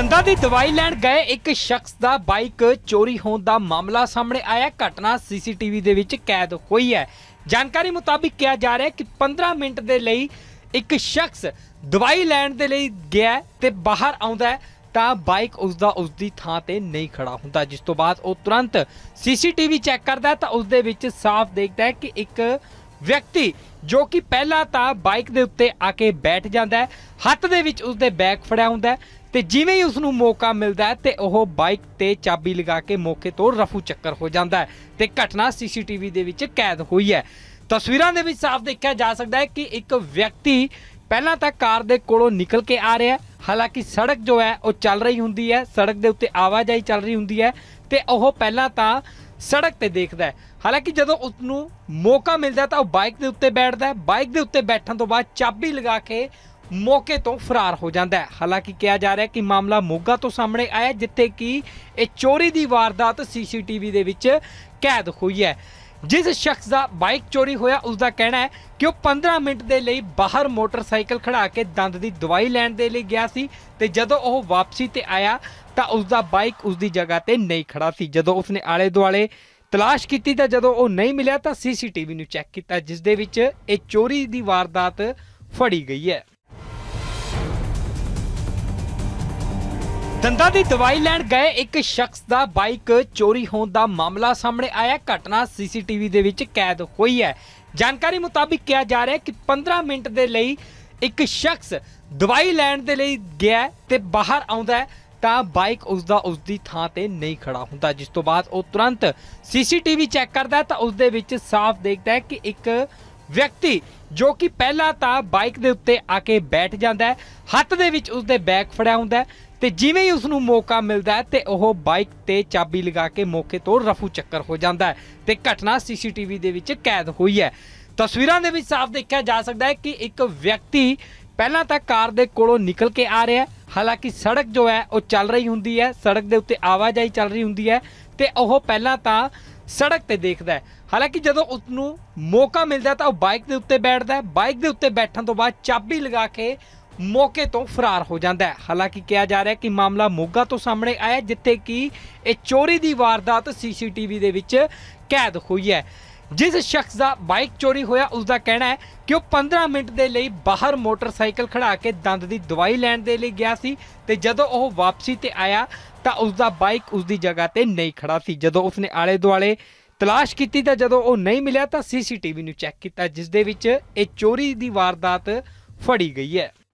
ਦੰਦਾਂ ਦੀ ਦਵਾਈ ਲੈਣ ਗਏ ਇੱਕ ਸ਼ਖਸ ਦਾ ਬਾਈਕ ਚੋਰੀ ਹੋਣ ਦਾ ਮਾਮਲਾ ਸਾਹਮਣੇ ਆਇਆ ਘਟਨਾ ਸੀਸੀਟੀਵੀ ਦੇ ਵਿੱਚ ਕੈਦ ਹੋਈ ਹੈ ਜਾਣਕਾਰੀ ਮੁਤਾਬਿਕ ਕਿਹਾ ਜਾ ਰਿਹਾ ਹੈ ਕਿ 15 ਮਿੰਟ ਦੇ ਲਈ ਇੱਕ ਸ਼ਖਸ ਦਵਾਈ ਲੈਣ ਦੇ ਲਈ ਗਿਆ ਤੇ ਬਾਹਰ ਆਉਂਦਾ ਤਾਂ ਬਾਈਕ ਉਸ ਦਾ ਉਸ ਦੀ ਥਾਂ ਤੇ ਨਹੀਂ ਖੜਾ ਹੁੰਦਾ ਜਿਸ ਤੋਂ ਬਾਅਦ ਉਹ ਤੁਰੰਤ ਸੀਸੀਟੀਵੀ ਚੈੱਕ ਕਰਦਾ ਤਾਂ ਉਸ ਦੇ ਵਿੱਚ ਸਾਫ਼ ਦੇਖਦਾ ਹੈ ਕਿ ਇੱਕ ਵਿਅਕਤੀ ਜੋ ਕਿ ਪਹਿਲਾਂ ਤਾਂ ਬਾਈਕ ਦੇ ਉੱਤੇ ਆ ਕੇ ਬੈਠ ਜਾਂਦਾ ਹੈ ਹੱਥ ਦੇ ਵਿੱਚ ਉਸ ਦੇ ਬੈਗ ਫੜਿਆ ਹੁੰਦਾ ਹੈ ਤੇ ਜਿਵੇਂ ਹੀ ਉਸ ਨੂੰ ਮੌਕਾ ਮਿਲਦਾ ਹੈ ਤੇ ਉਹ ਬਾਈਕ ਤੇ ਚਾਬੀ ਲਗਾ ਕੇ ਮੌਕੇ ਤੋਂ ਰਫੂ ਚੱਕਰ ਹੋ ਜਾਂਦਾ ਹੈ ਤੇ ਘਟਨਾ ਸੀਸੀਟੀਵੀ ਦੇ ਵਿੱਚ ਕੈਦ ਹੋਈ ਹੈ ਤਸਵੀਰਾਂ ਦੇ ਵਿੱਚ ਸਾਫ਼ ਦੇਖਿਆ ਜਾ ਸਕਦਾ ਹੈ ਕਿ ਇੱਕ ਵਿਅਕਤੀ ਪਹਿਲਾਂ ਤਾਂ ਕਾਰ ਦੇ ਕੋਲੋਂ ਨਿਕਲ ਕੇ ਆ ਰਿਹਾ ਹੈ ਹਾਲਾਂਕਿ ਸੜਕ ਜੋ ਹੈ ਉਹ ਚੱਲ ਰਹੀ ਹੁੰਦੀ ਹੈ ਸੜਕ ਦੇ ਉੱਤੇ ਆਵਾਜਾਈ ਚੱਲ ਰਹੀ ਹੁੰਦੀ ਹੈ ਤੇ ਉਹ ਪਹਿਲਾਂ ਤਾਂ ਸੜਕ ਤੇ ਦੇਖਦਾ ਹੈ ਹਾਲਾਂਕਿ ਜਦੋਂ ਉਸ ਨੂੰ ਮੌਕਾ ਮਿਲਦਾ ਤਾਂ ਉਹ ਬਾਈਕ ਦੇ ਉੱਤੇ ਬੈਠਦਾ ਹੈ ਬਾਈਕ ਦੇ ਉੱਤੇ ਬੈਠਣ ਤੋਂ ਬਾਅਦ ਚਾਬੀ ਲਗਾ ਕੇ ਮੌਕੇ ਤੋਂ ਫਰਾਰ ਹੋ ਜਾਂਦਾ ਹੈ ਹਾਲਾਂਕਿ ਕਿਹਾ ਜਾ ਰਿਹਾ ਕਿ ਮਾਮਲਾ ਮੋਗਾ ਤੋਂ ਸਾਹਮਣੇ ਆਇਆ ਜਿੱਥੇ ਕਿ ਇਹ ਚੋਰੀ ਦੀ ਵਾਰਦਾਤ ਸੀਸੀਟੀਵੀ ਦੇ ਵਿੱਚ ਕੈਦ ਹੋਈ ਹੈ ਜਿਸ ਸ਼ਖਸ ਦਾ ਬਾਈਕ ਚੋਰੀ ਹੋਇਆ ਉਸ ਦਾ ਕਹਿਣਾ ਹੈ ਕਿ ਉਹ 15 ਮਿੰਟ ਦੇ ਲਈ ਬਾਹਰ ਮੋਟਰਸਾਈਕਲ ਖੜਾ ਕੇ ਦੰਦ ਦੀ ਦਵਾਈ ਲੈਣ ਦੇ ਲਈ ਗਿਆ ਸੀ ਤੇ ਜਦੋਂ ਉਹ ਵਾਪਸੀ ਤੇ ਆਇਆ ਤਾਂ ਉਸ ਦਾ ਬਾਈਕ ਉਸ ਦੀ ਜਗ੍ਹਾ ਤੇ ਨਹੀਂ ਖੜਾ ਸੀ ਜਦੋਂ ਉਸਨੇ ਆਲੇ ਦੁਆਲੇ ਤਲਾਸ਼ ਕੀਤੀ ਤਾਂ ਜਦੋਂ ਉਹ ਨਹੀਂ ਮਿਲਿਆ ਤਾਂ ਸੀਸੀਟੀਵੀ ਨੂੰ ਚੈੱਕ ਕੀਤਾ ਜਿਸ ਦੇ ਵਿੱਚ ਇਹ ਚੋਰੀ ਦੀ ਵਾਰਦਾਤ ਫੜੀ ਗਈ ਹੈ ਦੰਦਾਂ ਦੀ ਦਵਾਈ ਲੈਣ ਗਏ ਇੱਕ ਸ਼ਖਸ ਦਾ ਬਾਈਕ ਚੋਰੀ ਹੋਣ ਦਾ ਮਾਮਲਾ ਸਾਹਮਣੇ ਆਇਆ ਘਟਨਾ ਸੀਸੀਟੀਵੀ ਦੇ ਵਿੱਚ ਕੈਦ ਹੋਈ ਹੈ ਜਾਣਕਾਰੀ ਮੁਤਾਬਿਕ ਕਿਹਾ ਜਾ ਰਿਹਾ ਹੈ ਕਿ 15 ਮਿੰਟ ਦੇ ਲਈ ਇੱਕ ਸ਼ਖਸ ਦਵਾਈ ਲੈਣ ਦੇ ਲਈ ਗਿਆ ਤੇ ਬਾਹਰ ਆਉਂਦਾ ਤਾਂ ਬਾਈਕ ਉਸ ਦਾ ਉਸ ਦੀ ਥਾਂ ਤੇ ਨਹੀਂ ਖੜਾ ਹੁੰਦਾ ਜਿਸ ਤੋਂ ਬਾਅਦ ਉਹ ਤੁਰੰਤ ਸੀਸੀਟੀਵੀ ਚੈੱਕ ਕਰਦਾ ਤਾਂ ਉਸ ਦੇ ਵਿੱਚ ਸਾਫ਼ ਦੇਖਦਾ ਹੈ ਕਿ ਇੱਕ ਵਿਅਕਤੀ ਜੋ ਕਿ ਪਹਿਲਾਂ ਤਾਂ ਬਾਈਕ ਦੇ ਉੱਤੇ ਆ ਕੇ ਬੈਠ ਜਾਂਦਾ ਹੈ ਹੱਥ ਦੇ ਵਿੱਚ ਉਸ ਦੇ ਬੈਗ ਫੜਿਆ ਹੁੰਦਾ ਹੈ ਤੇ ਜਿਵੇਂ ਹੀ ਉਸ ਨੂੰ ਮੌਕਾ ਮਿਲਦਾ ਹੈ ਤੇ ਉਹ ਬਾਈਕ ਤੇ ਚਾਬੀ ਲਗਾ ਕੇ ਮੌਕੇ ਤੋਂ ਰਫੂ ਚੱਕਰ ਹੋ ਜਾਂਦਾ ਹੈ ਤੇ ਘਟਨਾ ਸੀਸੀਟੀਵੀ ਦੇ ਵਿੱਚ ਕੈਦ ਹੋਈ ਹੈ ਤਸਵੀਰਾਂ ਦੇ ਵਿੱਚ ਸਾਫ਼ ਦੇਖਿਆ ਜਾ ਸਕਦਾ ਹੈ ਕਿ ਇੱਕ ਵਿਅਕਤੀ ਪਹਿਲਾਂ ਤਾਂ ਕਾਰ ਦੇ ਕੋਲੋਂ ਨਿਕਲ ਕੇ ਆ ਰਿਹਾ ਹੈ ਹਾਲਾਂਕਿ ਸੜਕ ਜੋ ਹੈ ਉਹ ਚੱਲ ਰਹੀ ਹੁੰਦੀ ਹੈ ਸੜਕ ਦੇ ਉੱਤੇ ਆਵਾਜਾਈ ਚੱਲ ਰਹੀ ਹੁੰਦੀ ਹੈ ਤੇ ਉਹ ਪਹਿਲਾਂ ਤਾਂ ਸੜਕ ਤੇ ਦੇਖਦਾ ਹੈ ਹਾਲਾਂਕਿ ਜਦੋਂ ਉਸ ਨੂੰ ਮੌਕਾ ਮਿਲਦਾ ਤਾਂ ਉਹ ਬਾਈਕ ਦੇ ਉੱਤੇ ਬੈਠਦਾ ਹੈ ਬਾਈਕ ਦੇ ਉੱਤੇ ਬੈਠਣ ਤੋਂ ਬਾਅਦ ਚਾਬੀ ਲਗਾ ਕੇ ਮੌਕੇ ਤੋਂ ਫਰਾਰ ਹੋ ਜਾਂਦਾ ਹੈ ਹਾਲਾਂਕਿ ਕਿਹਾ ਜਾ ਰਿਹਾ ਕਿ ਮਾਮਲਾ ਮੋਗਾ ਤੋਂ ਸਾਹਮਣੇ ਆਇਆ ਜਿੱਥੇ ਕਿ ਇਹ ਚੋਰੀ ਦੀ ਵਾਰਦਾਤ ਸੀਸੀਟੀਵੀ ਦੇ ਵਿੱਚ ਕੈਦ ਹੋਈ ਹੈ ਜਿਸ ਸ਼ਖਸ ਦਾ ਬਾਈਕ ਚੋਰੀ ਹੋਇਆ ਉਸ ਦਾ ਕਹਿਣਾ ਹੈ ਕਿ ਉਹ 15 ਮਿੰਟ ਦੇ ਲਈ ਬਾਹਰ ਮੋਟਰਸਾਈਕਲ ਖੜਾ ਕੇ ਦੰਦ ਦੀ ਦਵਾਈ ਲੈਣ ਦੇ ਲਈ ਗਿਆ ਸੀ ਤੇ ਜਦੋਂ ਉਹ ਵਾਪਸੀ ਤੇ ਆਇਆ ਤਾਂ ਉਸ ਦਾ ਬਾਈਕ ਉਸ ਦੀ ਜਗ੍ਹਾ ਤੇ ਨਹੀਂ ਖੜਾ ਸੀ ਜਦੋਂ ਉਸਨੇ ਆਲੇ ਦੁਆਲੇ ਤਲਾਸ਼ ਕੀਤੀ ਤਾਂ ਜਦੋਂ ਉਹ ਨਹੀਂ ਮਿਲਿਆ ਤਾਂ ਸੀਸੀਟੀਵੀ ਨੂੰ ਚੈੱਕ ਕੀਤਾ ਜਿਸ ਦੇ ਵਿੱਚ ਇਹ ਚੋਰੀ ਦੀ ਵਾਰਦਾਤ ਫੜੀ ਗਈ ਹੈ